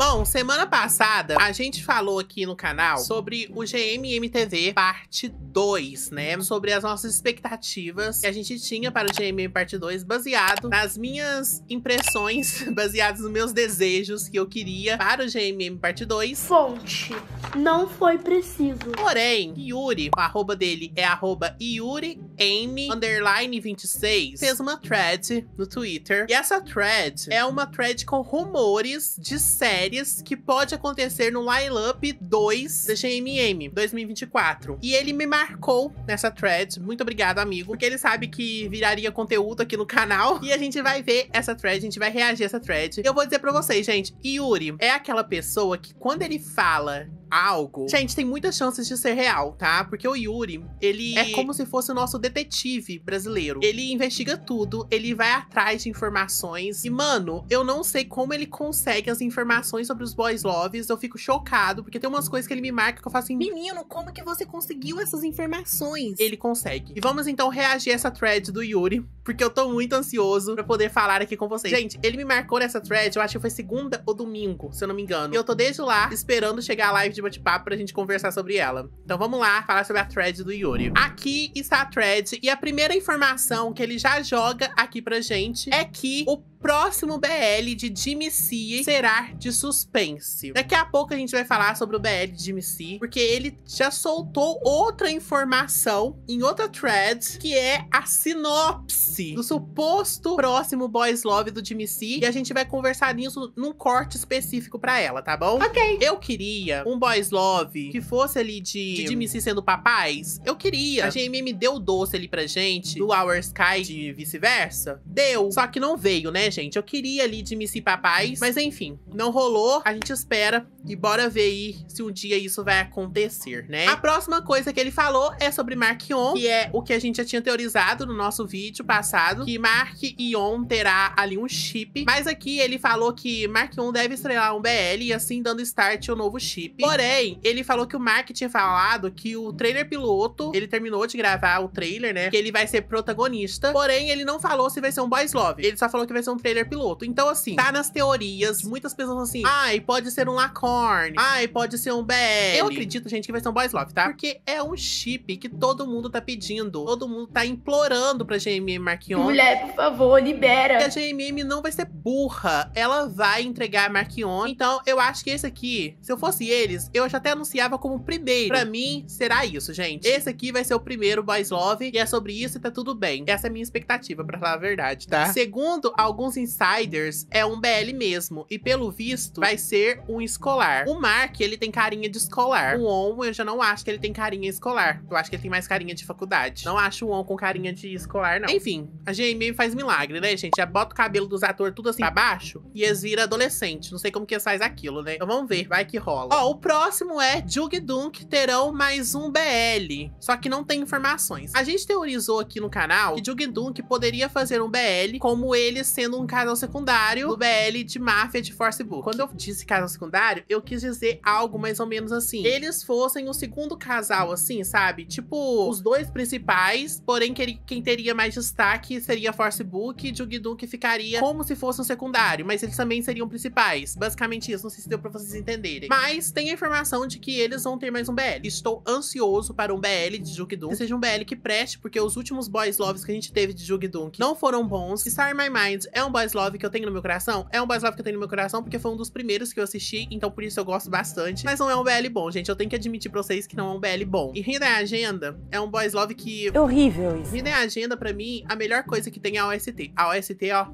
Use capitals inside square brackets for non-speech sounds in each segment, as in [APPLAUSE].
Bom, semana passada a gente falou aqui no canal sobre o GMMTV parte 2, né? Sobre as nossas expectativas que a gente tinha para o GMM parte 2, baseado nas minhas impressões, [LAUGHS] baseadas nos meus desejos que eu queria para o GMM parte 2. Fonte, não foi preciso. Porém, Yuri, o arroba dele é arroba Yuri M, underline 26, fez uma thread no Twitter. E essa thread é uma thread com rumores de série séries que pode acontecer no line-up 2 da GMM 2024. E ele me marcou nessa thread, muito obrigado, amigo, porque ele sabe que viraria conteúdo aqui no canal. E a gente vai ver essa thread, a gente vai reagir a essa thread. Eu vou dizer pra vocês, gente, Yuri é aquela pessoa que quando ele fala algo. Gente, tem muitas chances de ser real, tá? Porque o Yuri, ele é como se fosse o nosso detetive brasileiro. Ele investiga tudo, ele vai atrás de informações. E, mano, eu não sei como ele consegue as informações sobre os boys loves. Eu fico chocado, porque tem umas coisas que ele me marca que eu faço assim: menino, como que você conseguiu essas informações? Ele consegue. E vamos então reagir a essa thread do Yuri, porque eu tô muito ansioso pra poder falar aqui com vocês. Gente, ele me marcou nessa thread, eu acho que foi segunda ou domingo, se eu não me engano. E eu tô desde lá esperando chegar a live de bate-papo pra gente conversar sobre ela. Então vamos lá falar sobre a thread do Yuri. Aqui está a thread e a primeira informação que ele já joga aqui pra gente é que o próximo BL de Jimmy C será de suspense. Daqui a pouco a gente vai falar sobre o BL de Jimmy C, porque ele já soltou outra informação em outra thread, que é a sinopse do suposto próximo Boys Love do Jimmy C, e a gente vai conversar nisso num corte específico para ela, tá bom? Ok. Eu queria um boy boys love, que fosse ali de, de Jimmy C sendo papais, eu queria. A GMM deu doce ali pra gente, do Our Sky de vice-versa. Deu. Só que não veio, né, gente? Eu queria ali Jimmy C papais, mas enfim, não rolou. A gente espera e bora ver aí se um dia isso vai acontecer, né? A próxima coisa que ele falou é sobre Mark On, que é o que a gente já tinha teorizado no nosso vídeo passado, que Mark e On terá ali um chip. Mas aqui ele falou que Mark On deve estrelar um BL e assim dando start ao novo chip. Porém, Porém, ele falou que o Mark tinha falado que o trailer piloto, ele terminou de gravar o trailer, né? Que ele vai ser protagonista. Porém, ele não falou se vai ser um boys love. Ele só falou que vai ser um trailer piloto. Então, assim, tá nas teorias. Muitas pessoas assim, ai, pode ser um Lacorn. Ai, pode ser um BL. Eu acredito, gente, que vai ser um boys love, tá? Porque é um chip que todo mundo tá pedindo. Todo mundo tá implorando pra GMM Marquion. Mulher, por favor, libera. a GMM não vai ser burra. Ela vai entregar a Marquion. Então, eu acho que esse aqui, se eu fosse eles, eu já até anunciava como o primeiro. Pra mim, será isso, gente. Esse aqui vai ser o primeiro Boys Love, e é sobre isso e tá tudo bem. Essa é a minha expectativa, pra falar a verdade, tá? tá. Segundo alguns insiders, é um BL mesmo, e pelo visto, vai ser um escolar. O Mark, ele tem carinha de escolar. O On, eu já não acho que ele tem carinha escolar. Eu acho que ele tem mais carinha de faculdade. Não acho o On com carinha de escolar, não. Enfim, a GMM faz milagre, né, gente? Já bota o cabelo dos atores tudo assim pra baixo, e eles viram adolescente. Não sei como que faz aquilo, né? Então vamos ver, vai que rola. Ó, o próximo próximo é Jug Dunk terão mais um BL, só que não tem informações. A gente teorizou aqui no canal que Jug Dunk poderia fazer um BL como ele sendo um casal secundário do BL de Máfia de Force Book. Quando eu disse casal secundário, eu quis dizer algo mais ou menos assim. Eles fossem o segundo casal, assim, sabe? Tipo, os dois principais, porém quem teria mais destaque seria Force Book e Jug Dunk ficaria como se fosse um secundário, mas eles também seriam principais. Basicamente isso, não sei se deu pra vocês entenderem. Mas tem a informação informação de que eles vão ter mais um BL. Estou ansioso para um BL de Jugdunk, que seja um BL que preste, porque os últimos boys loves que a gente teve de Jugdunk não foram bons. Star My Mind é um boys love que eu tenho no meu coração? É um boys love que eu tenho no meu coração porque foi um dos primeiros que eu assisti, então por isso eu gosto bastante. Mas não é um BL bom, gente. Eu tenho que admitir pra vocês que não é um BL bom. E Rida Agenda é um boys love que... Horrível isso. Rida Agenda, pra mim, a melhor coisa que tem é a OST. A OST, ó,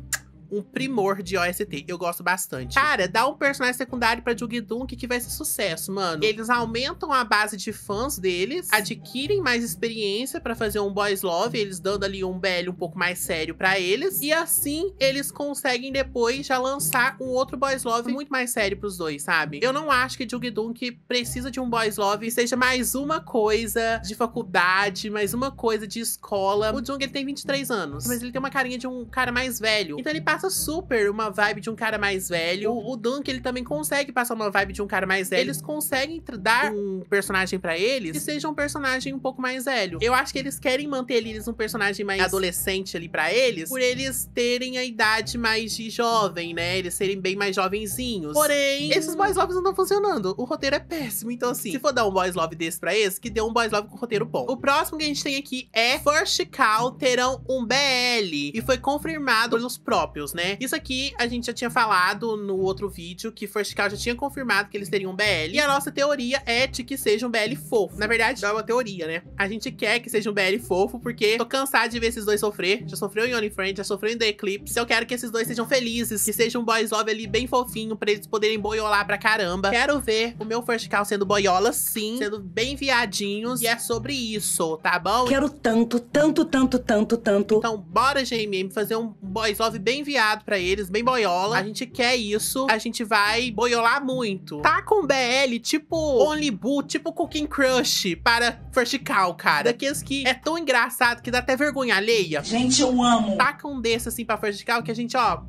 um primor de OST. Eu gosto bastante. Cara, dá um personagem secundário pra Jugdunk que vai ser sucesso, mano. Eles aumentam a base de fãs deles, adquirem mais experiência para fazer um boys love, eles dando ali um BL um pouco mais sério para eles. E assim, eles conseguem depois já lançar um outro boys love muito mais sério pros dois, sabe? Eu não acho que Jugdunk precisa de um boys love e seja mais uma coisa de faculdade, mais uma coisa de escola. O Jung, ele tem 23 anos, mas ele tem uma carinha de um cara mais velho. Então ele passa passa super uma vibe de um cara mais velho. Uhum. O, o Dunk, ele também consegue passar uma vibe de um cara mais velho. Eles conseguem dar um personagem para eles que seja um personagem um pouco mais velho. Eu acho que eles querem manter eles um personagem mais adolescente ali para eles, por eles terem a idade mais de jovem, né? Eles serem bem mais jovenzinhos. Porém, esses boys loves não estão funcionando. O roteiro é péssimo, então assim, se for dar um boys love desse pra esse, que dê um boys love com roteiro bom. O próximo que a gente tem aqui é First Call terão um BL e foi confirmado pelos próprios, né? Isso aqui a gente já tinha falado no outro vídeo, que First Cal já tinha confirmado que eles teriam um BL. E a nossa teoria é de que seja um BL fofo. Na verdade, não é uma teoria, né? A gente quer que seja um BL fofo, porque tô cansado de ver esses dois sofrer. Já sofreu em Only já sofreu em The Eclipse. Eu quero que esses dois sejam felizes, que seja um boys love ali bem fofinho, pra eles poderem boiolar pra caramba. Quero ver o meu First Cal sendo boiola, sim, sendo bem viadinhos. E é sobre isso, tá bom? Quero tanto, tanto, tanto, tanto, tanto. Então bora, GMM, fazer um boys love bem viadinho criado para eles, bem boiola. A gente quer isso, a gente vai boiolar muito. Tá com BL, tipo Only Boo, tipo Cooking Crush para First Call, cara. Daqueles que é tão engraçado que dá até vergonha alheia. Gente, eu amo. Tá com um desse assim pra First Call que a gente, ó,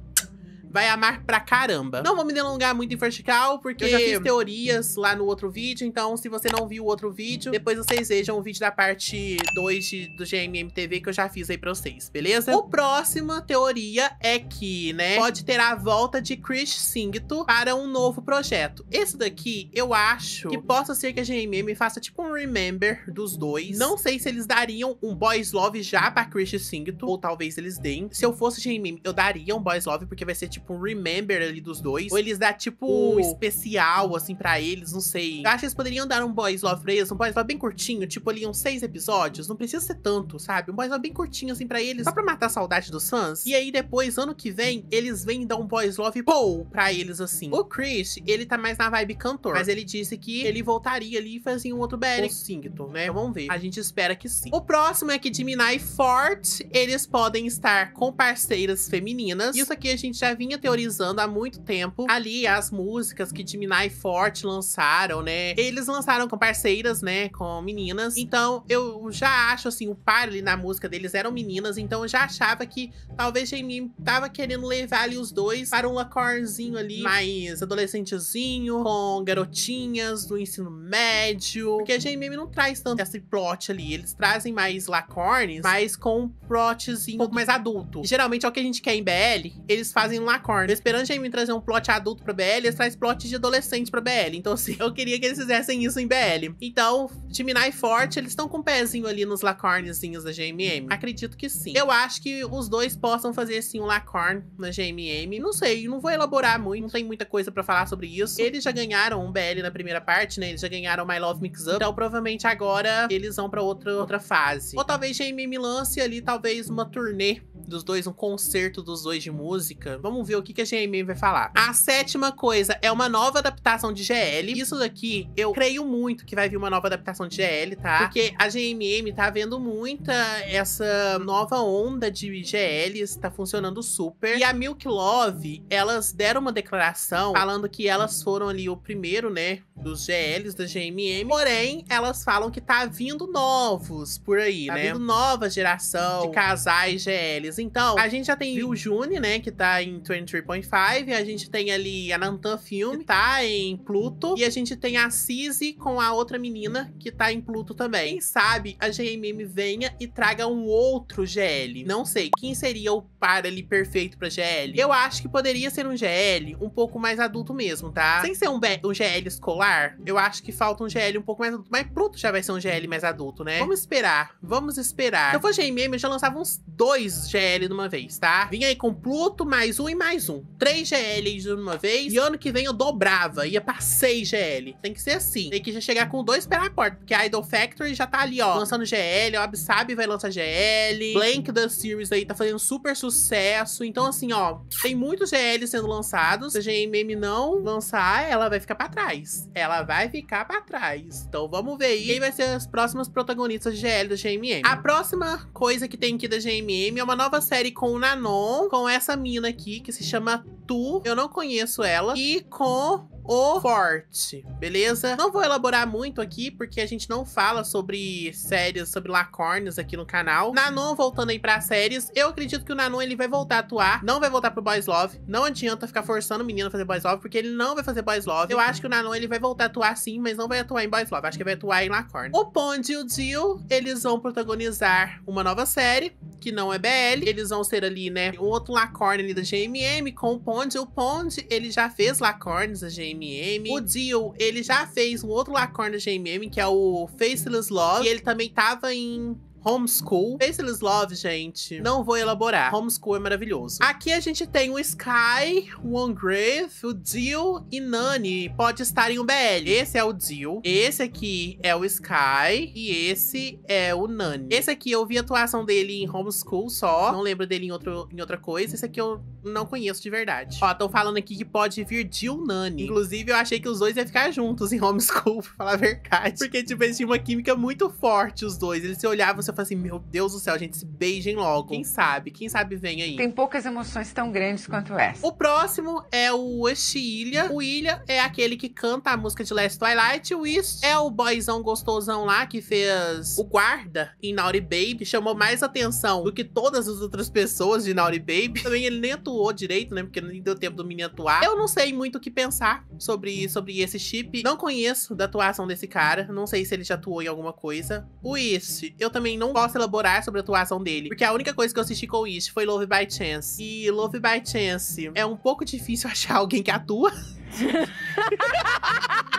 vai amar pra caramba. Não vou me delongar muito em vertical, porque eu já fiz teorias lá no outro vídeo, então se você não viu o outro vídeo, depois vocês vejam o vídeo da parte 2 de, do GMMTV que eu já fiz aí pra vocês, beleza? O próxima teoria é que, né, pode ter a volta de Chris Singto para um novo projeto. Esse daqui, eu acho que possa ser que a GMM faça tipo um Remember dos dois. Não sei se eles dariam um Boys Love já pra Chris Singto, ou talvez eles deem. Se eu fosse GMM, eu daria um Boys Love, porque vai ser tipo tipo um remember ali dos dois. Ou eles dá tipo um especial, assim, pra eles, não sei. Eu acho que eles poderiam dar um Boys Love pra eles, um Boys Love bem curtinho, tipo ali uns seis episódios. Não precisa ser tanto, sabe? Um Boys Love bem curtinho, assim, pra eles, só pra matar a saudade dos fãs. E aí depois, ano que vem, eles vêm dar um Boys Love Pou pra eles, assim. O Chris, ele tá mais na vibe cantor, mas ele disse que ele voltaria ali e fazia um outro BL. Ou Sington, né? Então, vamos ver. A gente espera que sim. O próximo é que Jimmy e Fort, eles podem estar com parceiras femininas. Isso aqui a gente já viu vinha teorizando há muito tempo. Ali, as músicas que e Forte lançaram, né? Eles lançaram com parceiras, né? Com meninas. Então, eu já acho, assim, o par ali na música deles eram meninas. Então, eu já achava que talvez Jamie tava querendo levar ali os dois para um lacorzinho ali mais adolescentezinho, com garotinhas do ensino médio. Porque a Jamie não traz tanto esse plot ali. Eles trazem mais lacornes, mas com um plotzinho um pouco mais adulto. E, geralmente é o que a gente quer em BL. Eles fazem um Macorn. Esperando Jamie trazer um plot adulto pra BL, eles trazem plot de adolescente pra BL. Então, assim, [LAUGHS] eu queria que eles fizessem isso em BL. Então, Gemini Forte, eles estão com o um pezinho ali nos Lacornzinhos da GMM. Acredito que sim. Eu acho que os dois possam fazer, sim, um Lacorn na GMM. Não sei, não vou elaborar muito, não tem muita coisa pra falar sobre isso. Eles já ganharam um BL na primeira parte, né? Eles já ganharam My Love Mix Up. Então, provavelmente agora eles vão pra outra, outra fase. Ou talvez GMM lance ali, talvez uma turnê dos dois, um concerto dos dois de música. Vamos ver o que, que a GMM vai falar. A sétima coisa é uma nova adaptação de GL. Isso daqui, eu creio muito que vai vir uma nova adaptação de GL, tá? Porque a GMM tá vendo muita essa nova onda de GLs, tá funcionando super. E a Milk Love, elas deram uma declaração falando que elas foram ali o primeiro, né, dos GLs da GMM. Porém, elas falam que tá vindo novos por aí, tá né? Tá vindo nova geração de casais GLs então, a gente já tem Ryu Juni, né, que tá em 23.5, a gente tem ali a Nantan Film, que tá em Pluto, e a gente tem a Cizi com a outra menina, que tá em Pluto também. Quem sabe a GMM venha e traga um outro GL. Não sei, quem seria o par ali perfeito pra GL? Eu acho que poderia ser um GL um pouco mais adulto mesmo, tá? Sem ser um, um GL escolar, eu acho que falta um GL um pouco mais adulto. Mas Pluto já vai ser um GL mais adulto, né? Vamos esperar, vamos esperar. Se eu fosse GMM, eu já lançava uns dois GL GL de uma vez, tá? Vinha aí com Pluto, mais um e mais um. Três GLs de uma vez. E ano que vem eu dobrava, ia pra seis GL. Tem que ser assim. Tem que já chegar com dois pé porta, porque a Idol Factory já tá ali, ó, lançando GL, ó, sabe, vai lançar GL. Blank the Series aí tá fazendo super sucesso. Então, assim, ó, tem muitos GL sendo lançados. Se a GMM não lançar, ela vai ficar pra trás. Ela vai ficar pra trás. Então, vamos ver aí quem vai ser as próximas protagonistas de GL da GMM. A próxima coisa que tem aqui da GMM é uma nova nova série com o Nanon, com essa mina aqui, que se chama Tu. Eu não conheço ela. E com o forte, beleza? Não vou elaborar muito aqui, porque a gente não fala sobre séries, sobre lacornes aqui no canal. Nanon voltando aí pra séries, eu acredito que o Nanon ele vai voltar a atuar, não vai voltar pro Boys Love. Não adianta ficar forçando o menino a fazer Boys Love, porque ele não vai fazer Boys Love. Eu acho que o Nanon ele vai voltar a atuar sim, mas não vai atuar em Boys Love, acho que vai atuar em lacorne. O Pond e o Jill, eles vão protagonizar uma nova série, que não é BL. Eles vão ser ali, né, um outro lacorne ali da GMM com o Pond. O Pond, ele já fez lacornes da GMM GMM. O Dio, ele já fez um outro lacor na GMM, que é o Faceless Love. E ele também tava em Homeschool. Faceless Love, gente, não vou elaborar. Homeschool é maravilhoso. Aqui a gente tem o Sky, o Ongrave, o Jill e Nani. Pode estar em um BL. Esse é o Jill. Esse aqui é o Sky. E esse é o Nani. Esse aqui eu vi a atuação dele em Homeschool só. Não lembro dele em, outro, em outra coisa. Esse aqui eu não conheço de verdade. Ó, estão falando aqui que pode vir Jill Nani. Inclusive, eu achei que os dois iam ficar juntos em Homeschool, [LAUGHS] pra falar a verdade. Porque, tipo, eles tinham uma química muito forte, os dois. Eles se olhavam e eu assim: meu Deus do céu, gente, se beijem logo. Quem sabe? Quem sabe vem aí. Tem poucas emoções tão grandes quanto essa. O próximo é o Ilha. O Ilha é aquele que canta a música de Last Twilight. O Wish é o boyzão gostosão lá que fez o guarda em Naughty Baby. Chamou mais atenção do que todas as outras pessoas de Naughty Baby. Também ele nem atuou direito, né? Porque nem deu tempo do menino atuar. Eu não sei muito o que pensar sobre, sobre esse chip. Não conheço da atuação desse cara. Não sei se ele já atuou em alguma coisa. O Wish, eu também não não posso elaborar sobre a atuação dele, porque a única coisa que eu assisti com isso foi Love by Chance. E Love by Chance é um pouco difícil [LAUGHS] achar alguém que atua. [LAUGHS]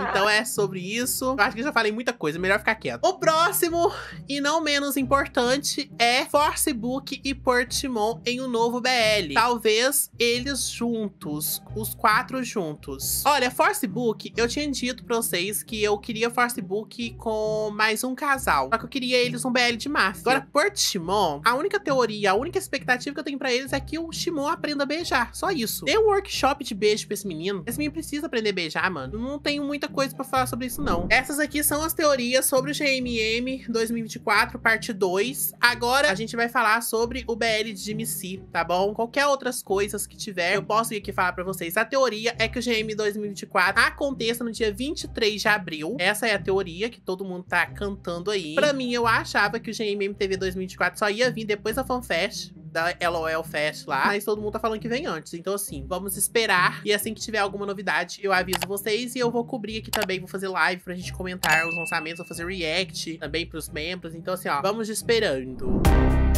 então é sobre isso. Eu acho que já falei muita coisa, melhor ficar quieto. O próximo, e não menos importante, é Forcebook e Portimon em um novo BL. Talvez eles juntos, os quatro juntos. Olha, Forcebook, eu tinha dito pra vocês que eu queria Forcebook com mais um casal. Só que eu queria eles um BL de máfia. Agora, Portimon, a única teoria, a única expectativa que eu tenho pra eles é que o Shimon aprenda a beijar. Só isso. Tem um workshop de beijo pra esse menino. Esse menino precisa aprender a beijar, mano. Não tem tenho muita coisa para falar sobre isso, não. Essas aqui são as teorias sobre o GMM 2024, parte 2. Agora a gente vai falar sobre o BL de Jimmy C, tá bom? Qualquer outras coisas que tiver, eu posso ir aqui falar para vocês. A teoria é que o GM 2024 aconteça no dia 23 de abril. Essa é a teoria que todo mundo tá cantando aí. Para mim, eu achava que o GMM TV 2024 só ia vir depois da FanFest, da LOL Fest lá, mas todo mundo tá falando que vem antes. Então, assim, vamos esperar. E assim que tiver alguma novidade, eu aviso vocês. E eu vou cobrir aqui também, vou fazer live pra gente comentar os lançamentos, vou fazer react também pros membros. Então, assim, ó, vamos esperando. Música